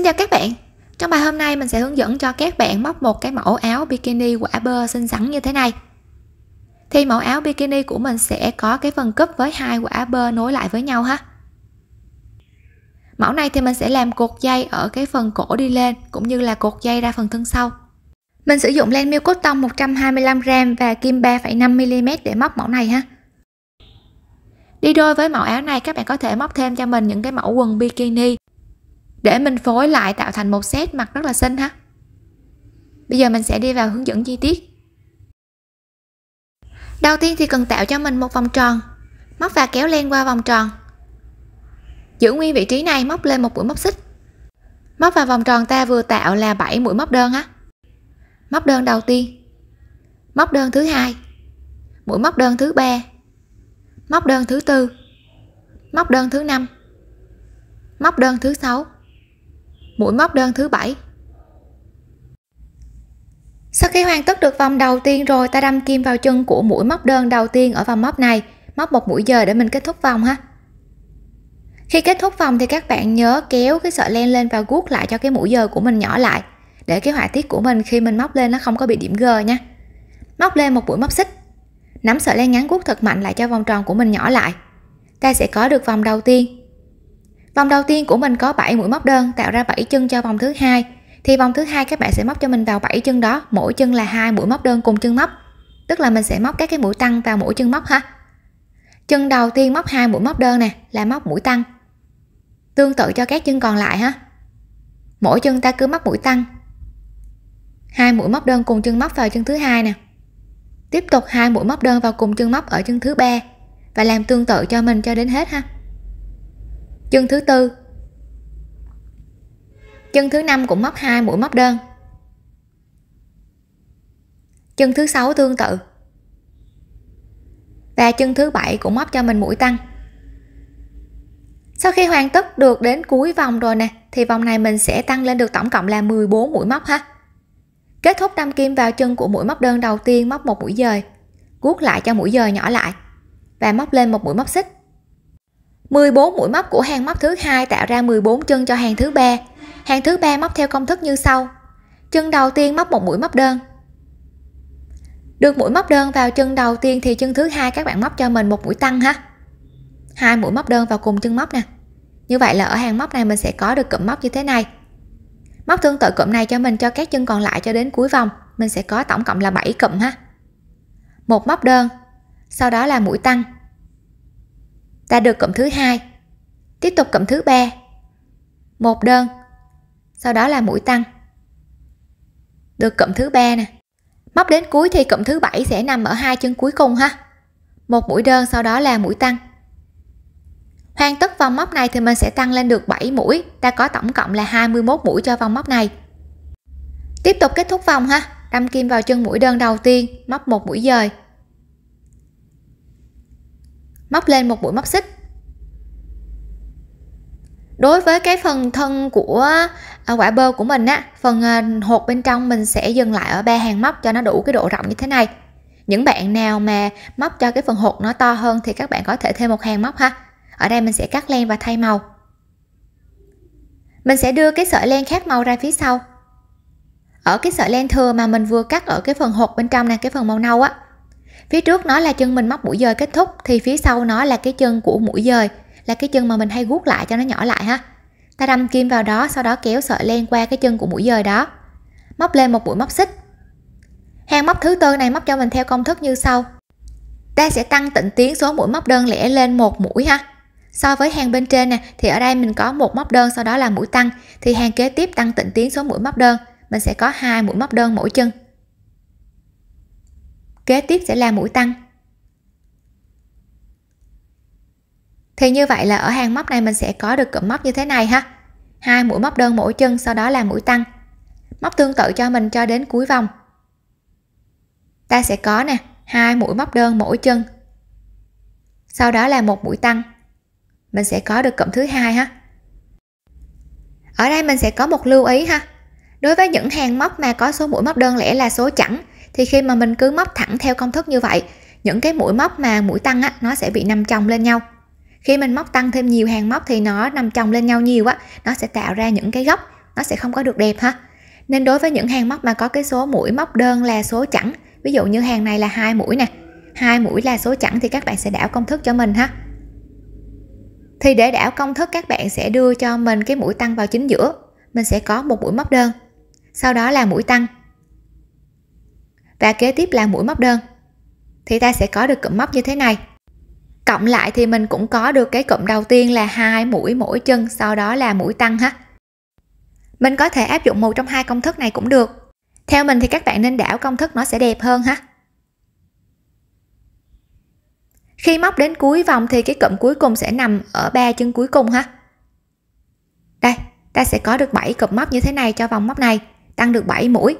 Xin chào các bạn Trong bài hôm nay mình sẽ hướng dẫn cho các bạn móc một cái mẫu áo bikini quả bơ xinh xắn như thế này Thì mẫu áo bikini của mình sẽ có cái phần cúp với hai quả bơ nối lại với nhau ha Mẫu này thì mình sẽ làm cột dây ở cái phần cổ đi lên cũng như là cột dây ra phần thân sau Mình sử dụng len miêu cốt tông 125g và kim 3,5mm để móc mẫu này ha Đi đôi với mẫu áo này các bạn có thể móc thêm cho mình những cái mẫu quần bikini để mình phối lại tạo thành một set mặt rất là xinh ha bây giờ mình sẽ đi vào hướng dẫn chi tiết đầu tiên thì cần tạo cho mình một vòng tròn móc và kéo len qua vòng tròn giữ nguyên vị trí này móc lên một mũi móc xích móc vào vòng tròn ta vừa tạo là 7 mũi móc đơn á móc đơn đầu tiên móc đơn thứ hai mũi móc đơn thứ ba móc đơn thứ tư móc đơn thứ năm móc đơn thứ sáu mũi móc đơn thứ bảy sau khi hoàn tất được vòng đầu tiên rồi ta đâm kim vào chân của mũi móc đơn đầu tiên ở vòng móc này móc một mũi giờ để mình kết thúc vòng ha khi kết thúc vòng thì các bạn nhớ kéo cái sợi len lên và guốc lại cho cái mũi giờ của mình nhỏ lại để cái họa tiết của mình khi mình móc lên nó không có bị điểm g nha móc lên một mũi móc xích nắm sợi len ngắn guốc thật mạnh lại cho vòng tròn của mình nhỏ lại ta sẽ có được vòng đầu tiên vòng đầu tiên của mình có 7 mũi móc đơn tạo ra 7 chân cho vòng thứ hai thì vòng thứ hai các bạn sẽ móc cho mình vào 7 chân đó mỗi chân là hai mũi móc đơn cùng chân móc tức là mình sẽ móc các cái mũi tăng vào mỗi chân móc ha chân đầu tiên móc hai mũi móc đơn nè là móc mũi tăng tương tự cho các chân còn lại ha mỗi chân ta cứ móc mũi tăng hai mũi móc đơn cùng chân móc vào chân thứ hai nè tiếp tục hai mũi móc đơn vào cùng chân móc ở chân thứ ba và làm tương tự cho mình cho đến hết ha chân thứ tư chân thứ năm cũng móc hai mũi móc đơn chân thứ sáu tương tự và chân thứ bảy cũng móc cho mình mũi tăng sau khi hoàn tất được đến cuối vòng rồi nè thì vòng này mình sẽ tăng lên được tổng cộng là 14 mũi móc ha kết thúc đâm kim vào chân của mũi móc đơn đầu tiên móc một mũi dời guốc lại cho mũi dời nhỏ lại và móc lên một mũi móc xích 14 mũi móc của hàng móc thứ hai tạo ra 14 chân cho hàng thứ ba. Hàng thứ ba móc theo công thức như sau. Chân đầu tiên móc một mũi móc đơn. Được mũi móc đơn vào chân đầu tiên thì chân thứ hai các bạn móc cho mình một mũi tăng ha. Hai mũi móc đơn vào cùng chân móc nè. Như vậy là ở hàng móc này mình sẽ có được cụm móc như thế này. Móc tương tự cụm này cho mình cho các chân còn lại cho đến cuối vòng, mình sẽ có tổng cộng là 7 cụm ha. Một móc đơn, sau đó là mũi tăng, ta được cộng thứ hai tiếp tục cộng thứ ba một đơn sau đó là mũi tăng được cộng thứ ba nè móc đến cuối thì cộng thứ bảy sẽ nằm ở hai chân cuối cùng ha một mũi đơn sau đó là mũi tăng hoàn tất vòng móc này thì mình sẽ tăng lên được 7 mũi ta có tổng cộng là 21 mũi cho vòng móc này tiếp tục kết thúc vòng ha đâm kim vào chân mũi đơn đầu tiên móc một mũi dời móc lên một mũi móc xích đối với cái phần thân của à, quả bơ của mình á phần à, hột bên trong mình sẽ dừng lại ở ba hàng móc cho nó đủ cái độ rộng như thế này những bạn nào mà móc cho cái phần hột nó to hơn thì các bạn có thể thêm một hàng móc ha ở đây mình sẽ cắt len và thay màu mình sẽ đưa cái sợi len khác màu ra phía sau ở cái sợi len thừa mà mình vừa cắt ở cái phần hột bên trong nè cái phần màu nâu á phía trước nó là chân mình móc mũi dời kết thúc thì phía sau nó là cái chân của mũi dời là cái chân mà mình hay guốc lại cho nó nhỏ lại ha ta đâm kim vào đó sau đó kéo sợi len qua cái chân của mũi dời đó móc lên một mũi móc xích hàng móc thứ tư này móc cho mình theo công thức như sau ta sẽ tăng tịnh tiến số mũi móc đơn lẻ lên một mũi ha so với hàng bên trên nè thì ở đây mình có một móc đơn sau đó là mũi tăng thì hàng kế tiếp tăng tịnh tiến số mũi móc đơn mình sẽ có hai mũi móc đơn mỗi chân kế tiếp sẽ là mũi tăng thì như vậy là ở hàng móc này mình sẽ có được cụm móc như thế này ha hai mũi móc đơn mỗi chân sau đó là mũi tăng móc tương tự cho mình cho đến cuối vòng ta sẽ có nè hai mũi móc đơn mỗi chân sau đó là một mũi tăng mình sẽ có được cụm thứ hai ha ở đây mình sẽ có một lưu ý ha đối với những hàng móc mà có số mũi móc đơn lẻ là số chẵn thì khi mà mình cứ móc thẳng theo công thức như vậy những cái mũi móc mà mũi tăng á nó sẽ bị nằm chồng lên nhau khi mình móc tăng thêm nhiều hàng móc thì nó nằm chồng lên nhau nhiều á nó sẽ tạo ra những cái góc nó sẽ không có được đẹp ha nên đối với những hàng móc mà có cái số mũi móc đơn là số chẵn ví dụ như hàng này là hai mũi nè hai mũi là số chẵn thì các bạn sẽ đảo công thức cho mình ha thì để đảo công thức các bạn sẽ đưa cho mình cái mũi tăng vào chính giữa mình sẽ có một mũi móc đơn sau đó là mũi tăng và kế tiếp là mũi móc đơn thì ta sẽ có được cụm móc như thế này cộng lại thì mình cũng có được cái cụm đầu tiên là hai mũi mỗi chân sau đó là mũi tăng ha mình có thể áp dụng một trong hai công thức này cũng được theo mình thì các bạn nên đảo công thức nó sẽ đẹp hơn ha khi móc đến cuối vòng thì cái cụm cuối cùng sẽ nằm ở ba chân cuối cùng ha đây ta sẽ có được 7 cụm móc như thế này cho vòng móc này tăng được 7 mũi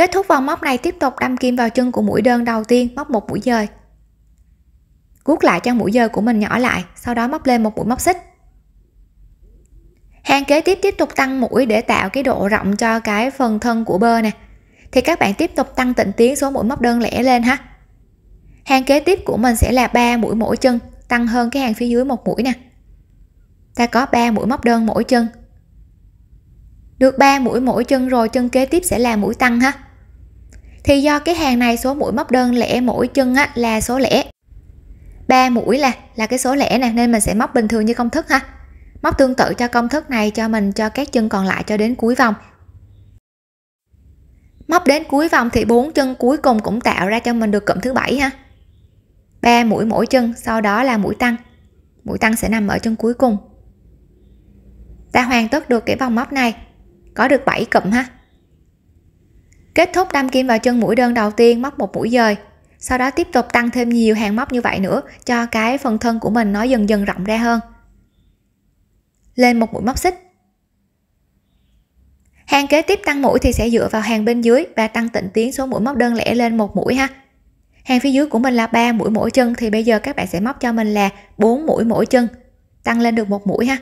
kết thúc vòng móc này tiếp tục đâm kim vào chân của mũi đơn đầu tiên móc một mũi dời guốc lại cho mũi dời của mình nhỏ lại sau đó móc lên một mũi móc xích hàng kế tiếp tiếp tục tăng mũi để tạo cái độ rộng cho cái phần thân của bơ nè thì các bạn tiếp tục tăng tịnh tiến số mũi móc đơn lẻ lên ha hàng kế tiếp của mình sẽ là 3 mũi mỗi chân tăng hơn cái hàng phía dưới một mũi nè ta có 3 mũi móc đơn mỗi chân được 3 mũi mỗi chân rồi chân kế tiếp sẽ là mũi tăng ha thì do cái hàng này số mũi móc đơn lẻ mỗi chân á, là số lẻ ba mũi là là cái số lẻ nè nên mình sẽ móc bình thường như công thức ha móc tương tự cho công thức này cho mình cho các chân còn lại cho đến cuối vòng móc đến cuối vòng thì bốn chân cuối cùng cũng tạo ra cho mình được cụm thứ bảy ha ba mũi mỗi chân sau đó là mũi tăng mũi tăng sẽ nằm ở chân cuối cùng ta hoàn tất được cái vòng móc này có được 7 cụm ha kết thúc đâm kim vào chân mũi đơn đầu tiên móc một mũi dời sau đó tiếp tục tăng thêm nhiều hàng móc như vậy nữa cho cái phần thân của mình nó dần dần rộng ra hơn lên một mũi móc xích hàng kế tiếp tăng mũi thì sẽ dựa vào hàng bên dưới và tăng tịnh tiến số mũi móc đơn lẻ lên một mũi ha hàng phía dưới của mình là 3 mũi mỗi chân thì bây giờ các bạn sẽ móc cho mình là 4 mũi mỗi chân tăng lên được một mũi ha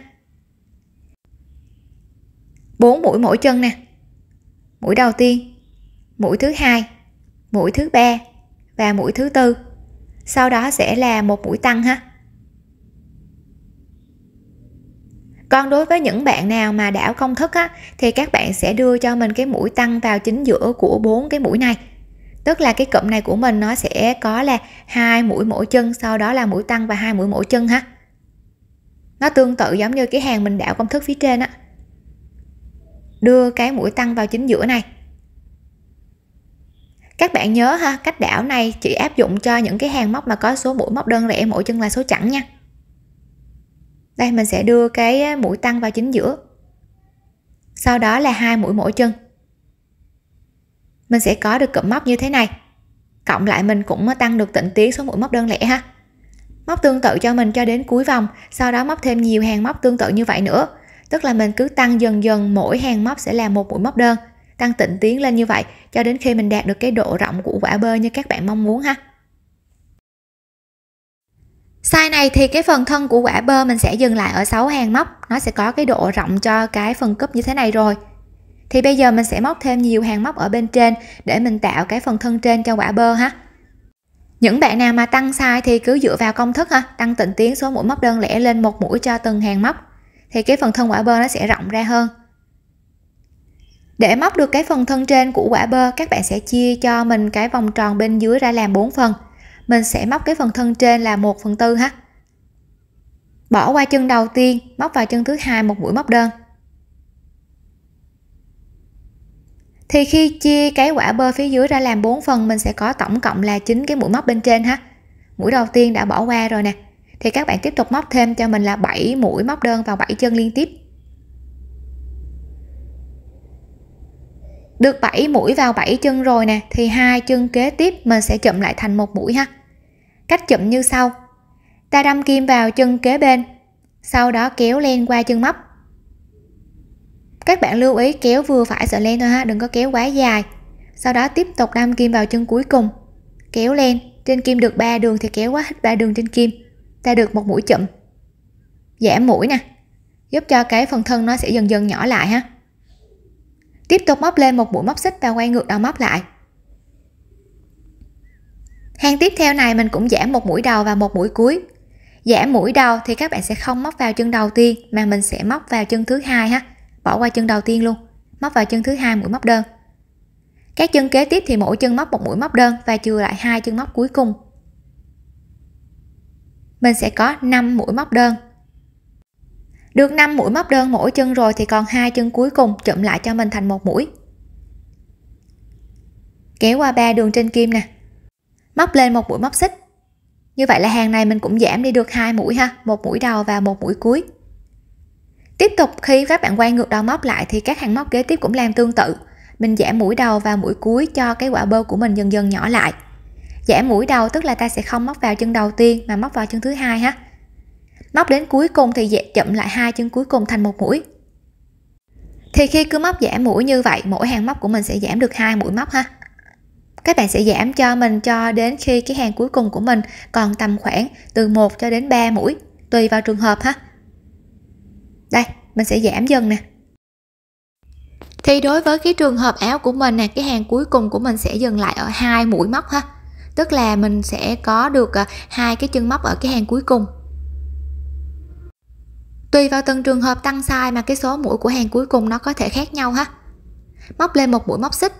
4 mũi mỗi chân nè mũi đầu tiên mũi thứ hai mũi thứ ba và mũi thứ tư sau đó sẽ là một mũi tăng ha còn đối với những bạn nào mà đảo công thức á, thì các bạn sẽ đưa cho mình cái mũi tăng vào chính giữa của bốn cái mũi này tức là cái cụm này của mình nó sẽ có là hai mũi mỗi chân sau đó là mũi tăng và hai mũi mỗi chân ha nó tương tự giống như cái hàng mình đảo công thức phía trên á đưa cái mũi tăng vào chính giữa này các bạn nhớ ha cách đảo này chỉ áp dụng cho những cái hàng móc mà có số mũi móc đơn lẻ mỗi chân là số chẵn nha đây mình sẽ đưa cái mũi tăng vào chính giữa sau đó là hai mũi mỗi chân mình sẽ có được cụm móc như thế này cộng lại mình cũng tăng được tịnh tiến số mũi móc đơn lẻ ha móc tương tự cho mình cho đến cuối vòng sau đó móc thêm nhiều hàng móc tương tự như vậy nữa tức là mình cứ tăng dần dần mỗi hàng móc sẽ là một mũi móc đơn tăng tịnh tiến lên như vậy cho đến khi mình đạt được cái độ rộng của quả bơ như các bạn mong muốn ha size này thì cái phần thân của quả bơ mình sẽ dừng lại ở 6 hàng móc nó sẽ có cái độ rộng cho cái phần cúp như thế này rồi thì bây giờ mình sẽ móc thêm nhiều hàng móc ở bên trên để mình tạo cái phần thân trên cho quả bơ ha những bạn nào mà tăng size thì cứ dựa vào công thức ha tăng tịnh tiến số mũi móc đơn lẻ lên một mũi cho từng hàng móc thì cái phần thân quả bơ nó sẽ rộng ra hơn để móc được cái phần thân trên của quả bơ các bạn sẽ chia cho mình cái vòng tròn bên dưới ra làm 4 phần mình sẽ móc cái phần thân trên là 1 phần tư ha bỏ qua chân đầu tiên móc vào chân thứ hai một mũi móc đơn thì khi chia cái quả bơ phía dưới ra làm 4 phần mình sẽ có tổng cộng là 9 cái mũi móc bên trên ha mũi đầu tiên đã bỏ qua rồi nè thì các bạn tiếp tục móc thêm cho mình là 7 mũi móc đơn vào 7 chân liên tiếp được 7 mũi vào 7 chân rồi nè thì hai chân kế tiếp mình sẽ chậm lại thành một mũi ha cách chậm như sau ta đâm kim vào chân kế bên sau đó kéo len qua chân móc các bạn lưu ý kéo vừa phải sợi len thôi ha đừng có kéo quá dài sau đó tiếp tục đâm kim vào chân cuối cùng kéo len trên kim được ba đường thì kéo quá hết ba đường trên kim ta được một mũi chậm giảm mũi nè giúp cho cái phần thân nó sẽ dần dần nhỏ lại ha tiếp tục móc lên một mũi móc xích và quay ngược đầu móc lại hàng tiếp theo này mình cũng giảm một mũi đầu và một mũi cuối giảm mũi đầu thì các bạn sẽ không móc vào chân đầu tiên mà mình sẽ móc vào chân thứ hai ha bỏ qua chân đầu tiên luôn móc vào chân thứ hai mũi móc đơn các chân kế tiếp thì mỗi chân móc một mũi móc đơn và chừa lại hai chân móc cuối cùng mình sẽ có 5 mũi móc đơn được 5 mũi móc đơn mỗi chân rồi thì còn hai chân cuối cùng chụm lại cho mình thành một mũi kéo qua ba đường trên kim nè móc lên một mũi móc xích như vậy là hàng này mình cũng giảm đi được hai mũi ha một mũi đầu và một mũi cuối tiếp tục khi các bạn quay ngược đầu móc lại thì các hàng móc kế tiếp cũng làm tương tự mình giảm mũi đầu và mũi cuối cho cái quả bơ của mình dần dần nhỏ lại giảm mũi đầu tức là ta sẽ không móc vào chân đầu tiên mà móc vào chân thứ hai ha móc đến cuối cùng thì dẹp chậm lại hai chân cuối cùng thành một mũi thì khi cứ móc giảm mũi như vậy mỗi hàng móc của mình sẽ giảm được hai mũi móc ha các bạn sẽ giảm cho mình cho đến khi cái hàng cuối cùng của mình còn tầm khoảng từ 1 cho đến 3 mũi tùy vào trường hợp ha đây mình sẽ giảm dần nè thì đối với cái trường hợp áo của mình nè cái hàng cuối cùng của mình sẽ dừng lại ở hai mũi móc ha tức là mình sẽ có được à, hai cái chân móc ở cái hàng cuối cùng tùy vào từng trường hợp tăng size mà cái số mũi của hàng cuối cùng nó có thể khác nhau ha móc lên một mũi móc xích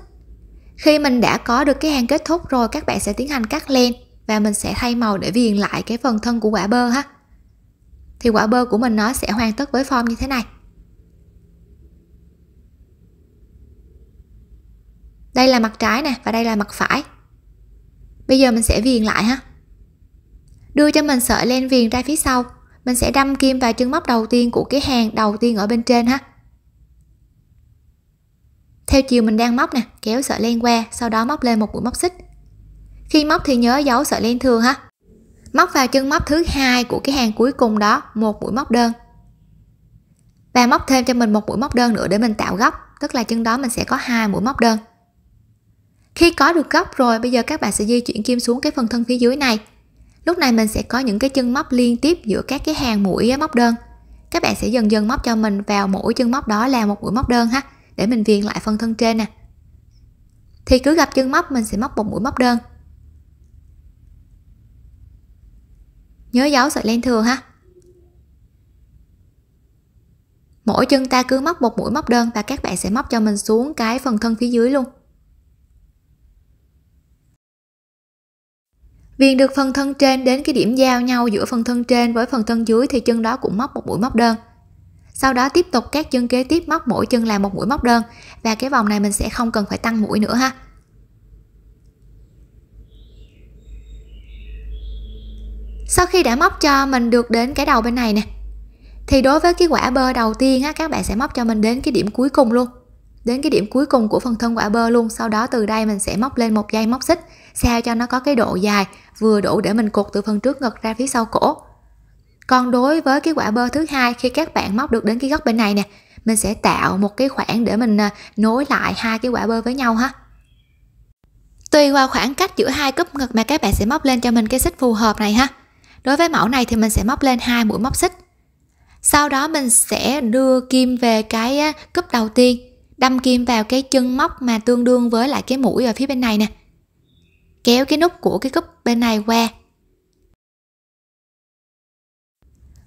khi mình đã có được cái hàng kết thúc rồi các bạn sẽ tiến hành cắt len và mình sẽ thay màu để viền lại cái phần thân của quả bơ ha thì quả bơ của mình nó sẽ hoàn tất với form như thế này đây là mặt trái nè và đây là mặt phải bây giờ mình sẽ viền lại ha đưa cho mình sợi len viền ra phía sau mình sẽ đâm kim vào chân móc đầu tiên của cái hàng đầu tiên ở bên trên ha theo chiều mình đang móc nè kéo sợi len qua sau đó móc lên một mũi móc xích khi móc thì nhớ giấu sợi len thường ha móc vào chân móc thứ hai của cái hàng cuối cùng đó một mũi móc đơn và móc thêm cho mình một mũi móc đơn nữa để mình tạo góc tức là chân đó mình sẽ có hai mũi móc đơn khi có được góc rồi bây giờ các bạn sẽ di chuyển kim xuống cái phần thân phía dưới này lúc này mình sẽ có những cái chân móc liên tiếp giữa các cái hàng mũi móc đơn các bạn sẽ dần dần móc cho mình vào mỗi chân móc đó là một mũi móc đơn ha để mình viền lại phần thân trên nè thì cứ gặp chân móc mình sẽ móc một mũi móc đơn nhớ giấu sợi len thừa ha mỗi chân ta cứ móc một mũi móc đơn và các bạn sẽ móc cho mình xuống cái phần thân phía dưới luôn Viền được phần thân trên đến cái điểm giao nhau giữa phần thân trên với phần thân dưới thì chân đó cũng móc một mũi móc đơn. Sau đó tiếp tục các chân kế tiếp móc mỗi chân là một mũi móc đơn và cái vòng này mình sẽ không cần phải tăng mũi nữa ha. Sau khi đã móc cho mình được đến cái đầu bên này nè thì đối với cái quả bơ đầu tiên á các bạn sẽ móc cho mình đến cái điểm cuối cùng luôn đến cái điểm cuối cùng của phần thân quả bơ luôn sau đó từ đây mình sẽ móc lên một dây móc xích sao cho nó có cái độ dài vừa đủ để mình cột từ phần trước ngực ra phía sau cổ còn đối với cái quả bơ thứ hai khi các bạn móc được đến cái góc bên này nè mình sẽ tạo một cái khoảng để mình à, nối lại hai cái quả bơ với nhau ha tùy vào khoảng cách giữa hai cúp ngực mà các bạn sẽ móc lên cho mình cái xích phù hợp này ha đối với mẫu này thì mình sẽ móc lên hai mũi móc xích sau đó mình sẽ đưa kim về cái à, cúp đầu tiên đâm kim vào cái chân móc mà tương đương với lại cái mũi ở phía bên này nè kéo cái nút của cái cúp bên này qua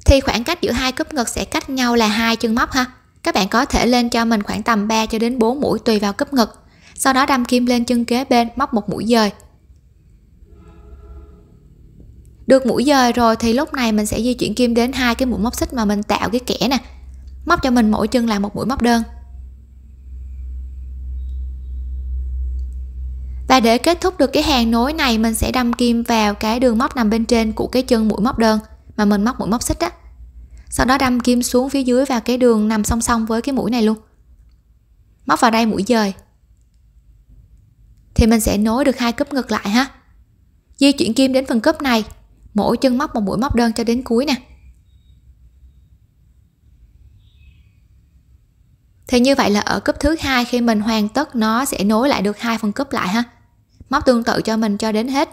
thì khoảng cách giữa hai cúp ngực sẽ cách nhau là hai chân móc ha các bạn có thể lên cho mình khoảng tầm 3 cho đến 4 mũi tùy vào cúp ngực sau đó đâm kim lên chân kế bên móc một mũi dời được mũi dời rồi thì lúc này mình sẽ di chuyển kim đến hai cái mũi móc xích mà mình tạo cái kẽ nè móc cho mình mỗi chân là một mũi móc đơn để kết thúc được cái hàng nối này mình sẽ đâm kim vào cái đường móc nằm bên trên của cái chân mũi móc đơn mà mình móc mũi móc xích á sau đó đâm kim xuống phía dưới vào cái đường nằm song song với cái mũi này luôn móc vào đây mũi dời thì mình sẽ nối được hai cúp ngược lại ha di chuyển kim đến phần cúp này mỗi chân móc một mũi móc đơn cho đến cuối nè thì như vậy là ở cúp thứ hai khi mình hoàn tất nó sẽ nối lại được hai phần cúp lại ha móc tương tự cho mình cho đến hết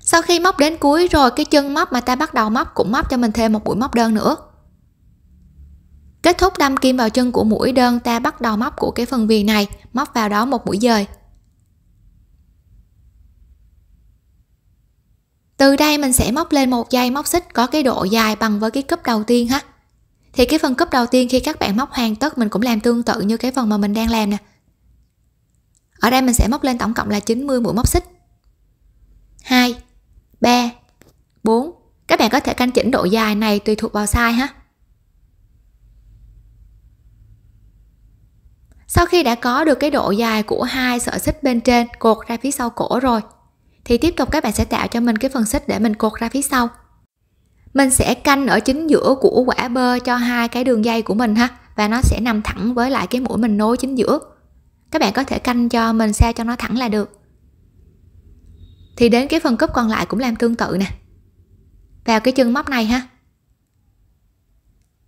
sau khi móc đến cuối rồi cái chân móc mà ta bắt đầu móc cũng móc cho mình thêm một mũi móc đơn nữa kết thúc đâm kim vào chân của mũi đơn ta bắt đầu móc của cái phần viền này móc vào đó một mũi dời từ đây mình sẽ móc lên một dây móc xích có cái độ dài bằng với cái cúp đầu tiên ha thì cái phần cúp đầu tiên khi các bạn móc hoàn tất mình cũng làm tương tự như cái phần mà mình đang làm nè ở đây mình sẽ móc lên tổng cộng là 90 mũi móc xích 2 3 4 các bạn có thể canh chỉnh độ dài này tùy thuộc vào size ha sau khi đã có được cái độ dài của hai sợi xích bên trên cột ra phía sau cổ rồi thì tiếp tục các bạn sẽ tạo cho mình cái phần xích để mình cột ra phía sau mình sẽ canh ở chính giữa của quả bơ cho hai cái đường dây của mình ha và nó sẽ nằm thẳng với lại cái mũi mình nối chính giữa các bạn có thể canh cho mình sao cho nó thẳng là được thì đến cái phần cúp còn lại cũng làm tương tự nè vào cái chân móc này ha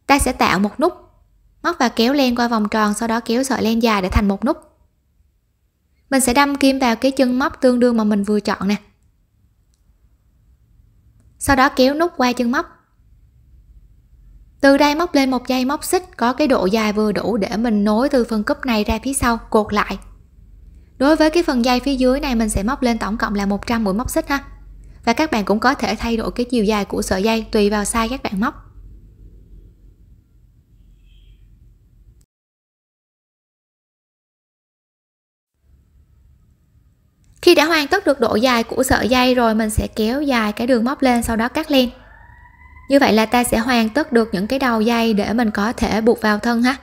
ta sẽ tạo một nút móc và kéo len qua vòng tròn sau đó kéo sợi len dài để thành một nút mình sẽ đâm kim vào cái chân móc tương đương mà mình vừa chọn nè sau đó kéo nút qua chân móc từ đây móc lên một dây móc xích có cái độ dài vừa đủ để mình nối từ phần cúp này ra phía sau cột lại đối với cái phần dây phía dưới này mình sẽ móc lên tổng cộng là 100 mũi móc xích ha và các bạn cũng có thể thay đổi cái chiều dài của sợi dây tùy vào size các bạn móc khi đã hoàn tất được độ dài của sợi dây rồi mình sẽ kéo dài cái đường móc lên sau đó cắt len như vậy là ta sẽ hoàn tất được những cái đầu dây để mình có thể buộc vào thân ha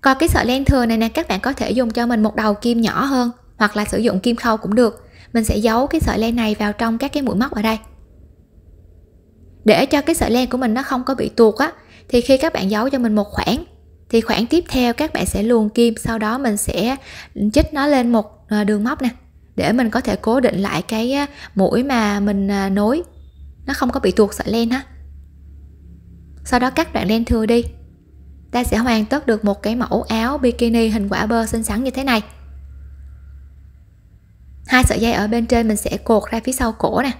còn cái sợi len thừa này nè các bạn có thể dùng cho mình một đầu kim nhỏ hơn hoặc là sử dụng kim khâu cũng được mình sẽ giấu cái sợi len này vào trong các cái mũi móc ở đây để cho cái sợi len của mình nó không có bị tuột á thì khi các bạn giấu cho mình một khoảng thì khoảng tiếp theo các bạn sẽ luồn kim sau đó mình sẽ chích nó lên một Ờ, đường móc nè để mình có thể cố định lại cái mũi mà mình à, nối nó không có bị tuột sợi len ha sau đó cắt đoạn len thừa đi ta sẽ hoàn tất được một cái mẫu áo bikini hình quả bơ xinh xắn như thế này hai sợi dây ở bên trên mình sẽ cột ra phía sau cổ nè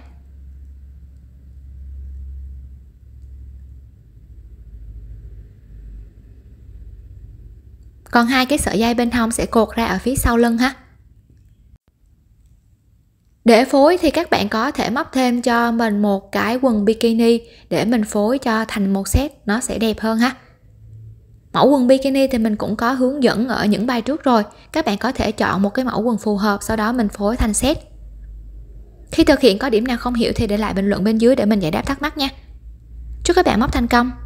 còn hai cái sợi dây bên hông sẽ cột ra ở phía sau lưng ha để phối thì các bạn có thể móc thêm cho mình một cái quần bikini để mình phối cho thành một set nó sẽ đẹp hơn ha mẫu quần bikini thì mình cũng có hướng dẫn ở những bài trước rồi các bạn có thể chọn một cái mẫu quần phù hợp sau đó mình phối thành set khi thực hiện có điểm nào không hiểu thì để lại bình luận bên dưới để mình giải đáp thắc mắc nha chúc các bạn móc thành công